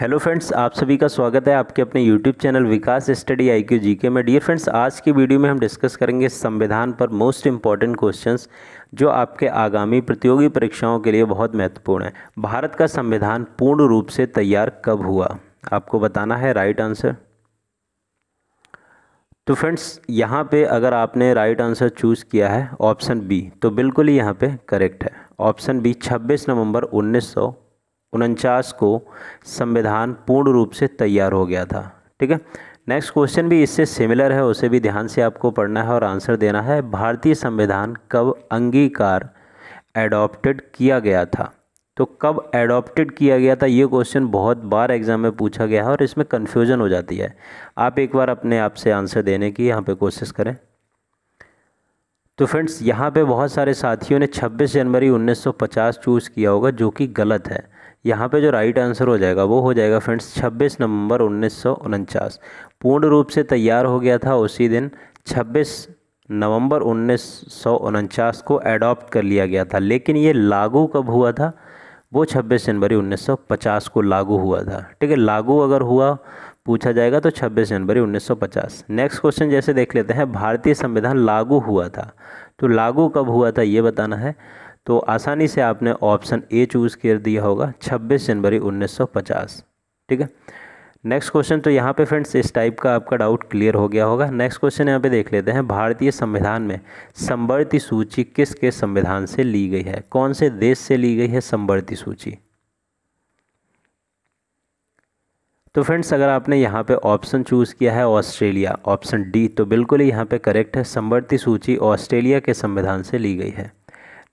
hello friends आप सभी का स्वागत है आपके अपने YouTube channel Vikas study I Q जी के में डियर फ्रेंड्स आज की वीडियो में हम डिस्कस करेंगे संविधान पर मोस्ट इंपॉर्टेंट क्वेश्चंस जो आपके आगामी प्रतियोगी परीक्षाओं के लिए बहुत महत्वपूर्ण है भारत का संविधान पूर्ण रूप से तैयार कब हुआ आपको बताना है राइट आंसर तो फ्रेंड्स यहाँ पर अगर आपने राइट आंसर चूज़ किया है ऑप्शन बी तो बिल्कुल ही यहाँ पर करेक्ट है ऑप्शन बी छब्बीस नवम्बर उन्नीस उनचास को संविधान पूर्ण रूप से तैयार हो गया था ठीक है नेक्स्ट क्वेश्चन भी इससे सिमिलर है उसे भी ध्यान से आपको पढ़ना है और आंसर देना है भारतीय संविधान कब अंगीकार एडॉप्टेड किया गया था तो कब एडॉप्टेड किया गया था ये क्वेश्चन बहुत बार एग्जाम में पूछा गया है और इसमें कन्फ्यूजन हो जाती है आप एक बार अपने आप से आंसर देने की यहाँ पर कोशिश करें तो फ्रेंड्स यहाँ पे बहुत सारे साथियों ने 26 जनवरी 1950 चूज़ किया होगा जो कि गलत है यहाँ पे जो राइट आंसर हो जाएगा वो हो जाएगा फ्रेंड्स 26 नवंबर उन्नीस पूर्ण रूप से तैयार हो गया था उसी दिन 26 नवंबर उन्नीस को एडॉप्ट कर लिया गया था लेकिन ये लागू कब हुआ था वो 26 जनवरी 1950 को लागू हुआ था ठीक है लागू अगर हुआ पूछा जाएगा तो 26 जनवरी 1950 नेक्स्ट क्वेश्चन जैसे देख लेते हैं भारतीय संविधान लागू हुआ था तो लागू कब हुआ था ये बताना है तो आसानी से आपने ऑप्शन ए चूज़ कर दिया होगा 26 जनवरी 1950 ठीक है नेक्स्ट क्वेश्चन तो यहाँ पे फ्रेंड्स इस टाइप का आपका डाउट क्लियर हो गया होगा नेक्स्ट क्वेश्चन यहाँ पे देख लेते हैं भारतीय संविधान में संवर्ती सूची किसके संविधान से ली गई है कौन से देश से ली गई है संवर्ती सूची तो फ्रेंड्स अगर आपने यहाँ पे ऑप्शन चूज़ किया है ऑस्ट्रेलिया ऑप्शन डी तो बिल्कुल ही यहाँ पे करेक्ट है संवर्ती सूची ऑस्ट्रेलिया के संविधान से ली गई है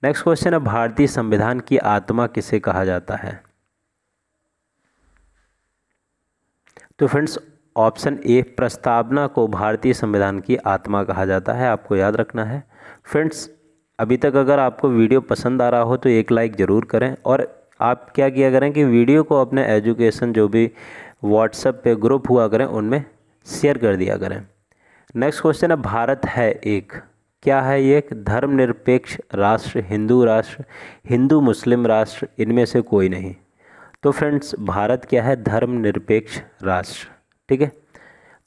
नेक्स्ट क्वेश्चन है भारतीय संविधान की आत्मा किसे कहा जाता है तो फ्रेंड्स ऑप्शन ए प्रस्तावना को भारतीय संविधान की आत्मा कहा जाता है आपको याद रखना है फ्रेंड्स अभी तक अगर आपको वीडियो पसंद आ रहा हो तो एक लाइक ज़रूर करें और आप क्या किया करें कि वीडियो को अपने एजुकेशन जो भी व्हाट्सएप पे ग्रुप हुआ करें उनमें शेयर कर दिया करें नेक्स्ट क्वेश्चन है भारत है एक क्या है ये एक धर्मनिरपेक्ष राष्ट्र हिंदू राष्ट्र हिंदू मुस्लिम राष्ट्र इनमें से कोई नहीं तो फ्रेंड्स भारत क्या है धर्मनिरपेक्ष राष्ट्र ठीक है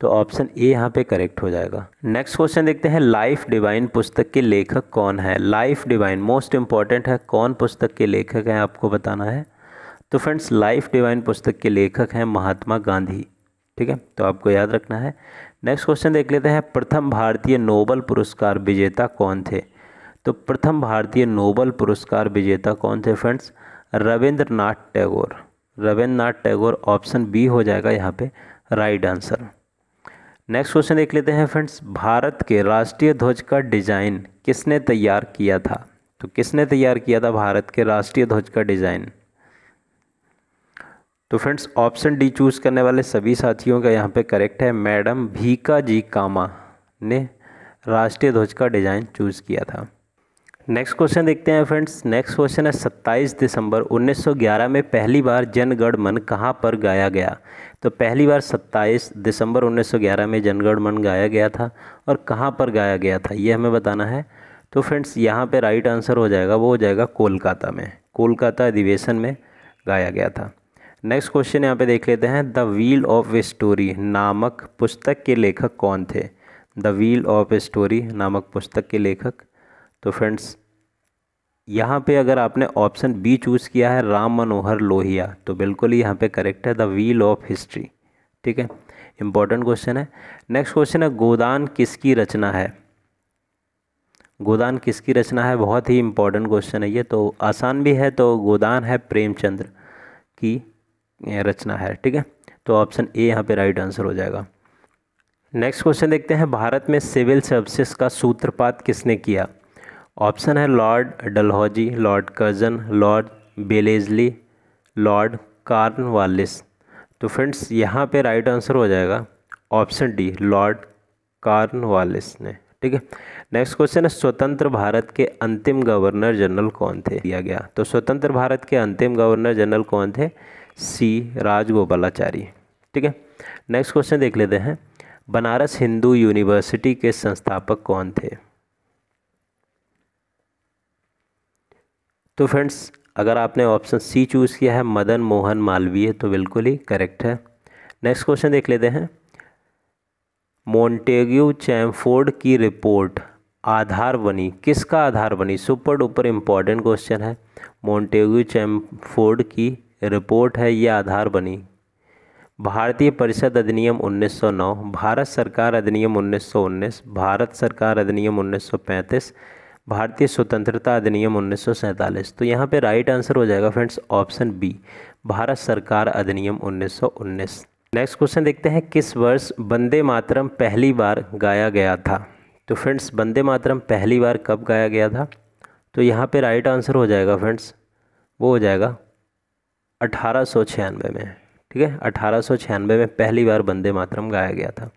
तो ऑप्शन ए यहाँ पे करेक्ट हो जाएगा नेक्स्ट क्वेश्चन देखते हैं लाइफ डिवाइन पुस्तक के लेखक कौन है लाइफ डिवाइन मोस्ट इम्पॉर्टेंट है कौन पुस्तक के लेखक हैं आपको बताना है तो फ्रेंड्स लाइफ डिवाइन पुस्तक के लेखक हैं महात्मा गांधी ठीक है तो आपको याद रखना है नेक्स्ट क्वेश्चन देख लेते हैं प्रथम भारतीय नोबल पुरस्कार विजेता कौन थे तो प्रथम भारतीय नोबल पुरस्कार विजेता कौन थे friends Rabindranath Tagore Rabindranath Tagore option B हो जाएगा यहाँ पे राइट आंसर नेक्स्ट क्वेश्चन देख लेते हैं फ्रेंड्स भारत के राष्ट्रीय ध्वज का डिज़ाइन किसने तैयार किया था तो किसने तैयार किया था भारत के राष्ट्रीय ध्वज का डिज़ाइन तो फ्रेंड्स ऑप्शन डी चूज़ करने वाले सभी साथियों का यहाँ पे करेक्ट है मैडम भीका जी कामा ने राष्ट्रीय ध्वज का डिज़ाइन चूज़ किया था नेक्स्ट क्वेश्चन देखते हैं फ्रेंड्स नेक्स्ट क्वेश्चन है 27 दिसंबर 1911 में पहली बार जनगण मन कहाँ पर गाया गया तो पहली बार 27 दिसंबर 1911 में जनगण मन गाया गया था और कहाँ पर गाया गया था ये हमें बताना है तो फ्रेंड्स यहाँ पे राइट आंसर हो जाएगा वो हो जाएगा कोलकाता में कोलकाता अधिवेशन में गाया गया था नेक्स्ट क्वेश्चन यहाँ पे देख लेते हैं द व्हील ऑफ स्टोरी नामक पुस्तक के लेखक कौन थे द व्हील ऑफ स्टोरी नामक पुस्तक के लेखक तो फ्रेंड्स यहाँ पे अगर आपने ऑप्शन बी चूज़ किया है राम मनोहर लोहिया तो बिल्कुल ही यहाँ पे करेक्ट है द व्हील ऑफ हिस्ट्री ठीक है इंपॉर्टेंट क्वेश्चन है नेक्स्ट क्वेश्चन है गोदान किसकी रचना है गोदान किसकी रचना है बहुत ही इंपॉर्टेंट क्वेश्चन है ये तो आसान भी है तो गोदान है प्रेमचंद्र की रचना है ठीक है तो ऑप्शन ए यहाँ पे राइट आंसर हो जाएगा नेक्स्ट क्वेश्चन देखते हैं भारत में सिविल सर्विसेज का सूत्रपात किसने किया ऑप्शन है lord Dalhousie lord Curzon lord Wellesley lord कार्न तो फ्रेंड्स यहाँ पे राइट आंसर हो जाएगा ऑप्शन डी लॉर्ड कार्न ने ठीक है नेक्स्ट क्वेश्चन है स्वतंत्र भारत के अंतिम गवर्नर जनरल कौन थे दिया गया तो स्वतंत्र भारत के अंतिम गवर्नर जनरल कौन थे सी राजगोपालाचारी ठीक है नेक्स्ट क्वेश्चन देख लेते हैं बनारस हिंदू यूनिवर्सिटी के संस्थापक कौन थे तो फ्रेंड्स अगर आपने ऑप्शन सी चूज़ किया है मदन मोहन मालवीय तो बिल्कुल ही करेक्ट है नेक्स्ट क्वेश्चन देख लेते हैं मोन्टेग्यू चैम्फोर्ड की रिपोर्ट आधार बनी किसका आधार बनी सुपर डुपर इम्पॉर्टेंट क्वेश्चन है मोन्टेग्यू चैम्फोर्ड की रिपोर्ट है यह आधार बनी भारतीय परिषद अधिनियम 1909 भारत सरकार अधिनियम 1919 भारत सरकार अधिनियम 1935 भारतीय स्वतंत्रता अधिनियम 1947 तो यहाँ पे राइट आंसर हो जाएगा फ्रेंड्स ऑप्शन बी भारत सरकार अधिनियम 1919 नेक्स्ट क्वेश्चन देखते हैं किस वर्ष वंदे मातरम पहली बार गाया गया था तो फ्रेंड्स वंदे मातरम पहली बार कब गाया गया था तो यहाँ पे राइट आंसर हो जाएगा फ्रेंड्स वो हो जाएगा अठारह में ठीक है अठारह में पहली बार वंदे मातरम गाया गया था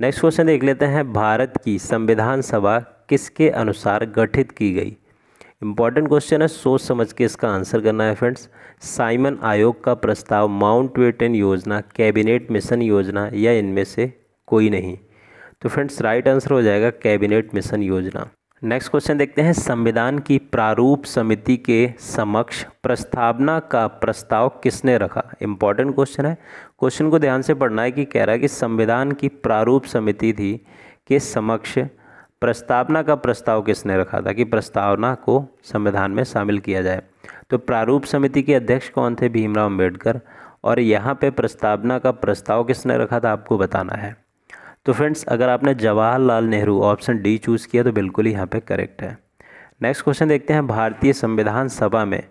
नेक्स्ट क्वेश्चन देख लेते हैं भारत की संविधान सभा किसके अनुसार गठित की गई इंपॉर्टेंट क्वेश्चन है सोच समझ के इसका आंसर करना है फ्रेंड्स साइमन आयोग का प्रस्ताव माउंट वेटन योजना कैबिनेट मिशन योजना या इनमें से कोई नहीं तो फ्रेंड्स राइट आंसर हो जाएगा कैबिनेट मिशन योजना नेक्स्ट क्वेश्चन देखते हैं संविधान की प्रारूप समिति के समक्ष प्रस्तावना का प्रस्ताव किसने रखा इंपॉर्टेंट क्वेश्चन है क्वेश्चन को ध्यान से पढ़ना है कि कह रहा है कि संविधान की प्रारूप समिति थी के समक्ष प्रस्तावना का प्रस्ताव किसने रखा था कि प्रस्तावना को संविधान में शामिल किया जाए तो प्रारूप समिति के अध्यक्ष कौन थे भीमराव अम्बेडकर और यहाँ पर प्रस्तावना का प्रस्ताव किसने रखा था आपको बताना है तो फ्रेंड्स अगर आपने Jawaharlal Nehru option D choose किया तो बिल्कुल ही यहाँ पे करेक्ट है नेक्स्ट क्वेश्चन देखते हैं भारतीय संविधान सभा में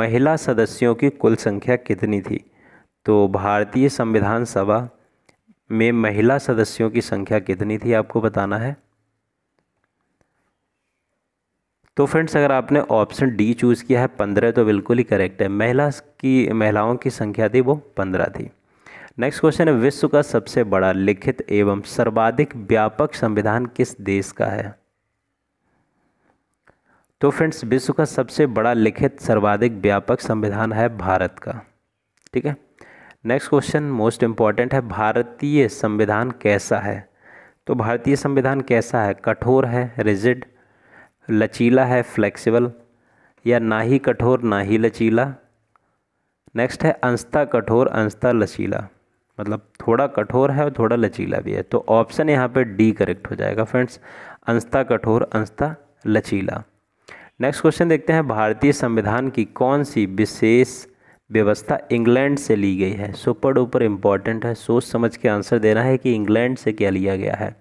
महिला सदस्यों की कुल संख्या कितनी थी तो भारतीय संविधान सभा में महिला सदस्यों की संख्या कितनी थी आपको बताना है तो फ्रेंड्स अगर आपने ऑप्शन डी चूज़ किया है पंद्रह तो बिल्कुल ही करेक्ट है महिला की महिलाओं की संख्या थी वो पंद्रह थी नेक्स्ट क्वेश्चन है विश्व का सबसे बड़ा लिखित एवं सर्वाधिक व्यापक संविधान किस देश का है तो फ्रेंड्स विश्व का सबसे बड़ा लिखित सर्वाधिक व्यापक संविधान है भारत का ठीक है नेक्स्ट क्वेश्चन मोस्ट इम्पॉर्टेंट है भारतीय संविधान कैसा है तो भारतीय संविधान कैसा है कठोर है रिजिड लचीला है फ्लेक्सिबल या ना ही कठोर ना ही लचीला नेक्स्ट है अंस्था कठोर अंस्था लचीला मतलब थोड़ा कठोर है और थोड़ा लचीला भी है तो ऑप्शन यहाँ पे डी करेक्ट हो जाएगा फ्रेंड्स अंशता कठोर अंशता लचीला नेक्स्ट क्वेश्चन देखते हैं भारतीय संविधान की कौन सी विशेष व्यवस्था इंग्लैंड से ली गई है सुपर डुपर इम्पॉर्टेंट है सोच समझ के आंसर देना है कि इंग्लैंड से क्या लिया गया है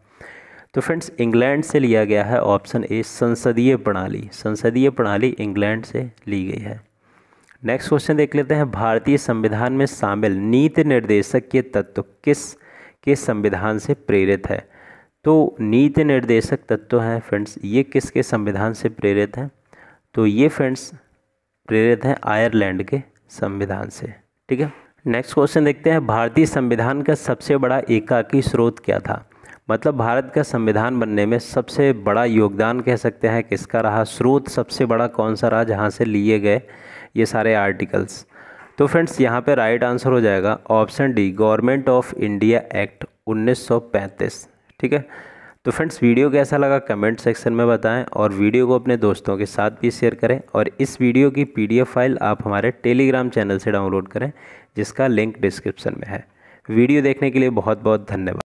तो फ्रेंड्स इंग्लैंड से लिया गया है ऑप्शन ए संसदीय प्रणाली संसदीय प्रणाली इंग्लैंड से ली गई है नेक्स्ट क्वेश्चन देख लेते हैं भारतीय संविधान में शामिल नीति निर्देशक के तत्व किस के संविधान से प्रेरित है तो नीति निर्देशक तत्व हैं फ्रेंड्स ये किसके संविधान से प्रेरित हैं तो ये फ्रेंड्स प्रेरित हैं आयरलैंड के संविधान से ठीक है नेक्स्ट क्वेश्चन देखते हैं भारतीय संविधान का सबसे बड़ा एकाकी स्रोत क्या था मतलब भारत का संविधान बनने में सबसे बड़ा योगदान कह सकते हैं किसका रहा स्रोत सबसे बड़ा कौन सा रहा जहाँ से लिए गए ये सारे आर्टिकल्स तो फ्रेंड्स यहाँ पे राइट आंसर हो जाएगा option D government of India act 1935 ठीक है तो फ्रेंड्स वीडियो कैसा लगा कमेंट सेक्शन में बताएं और वीडियो को अपने दोस्तों के साथ भी शेयर करें और इस वीडियो की पीडीएफ फाइल आप हमारे टेलीग्राम चैनल से डाउनलोड करें जिसका लिंक डिस्क्रिप्सन में है वीडियो देखने के लिए बहुत बहुत धन्यवाद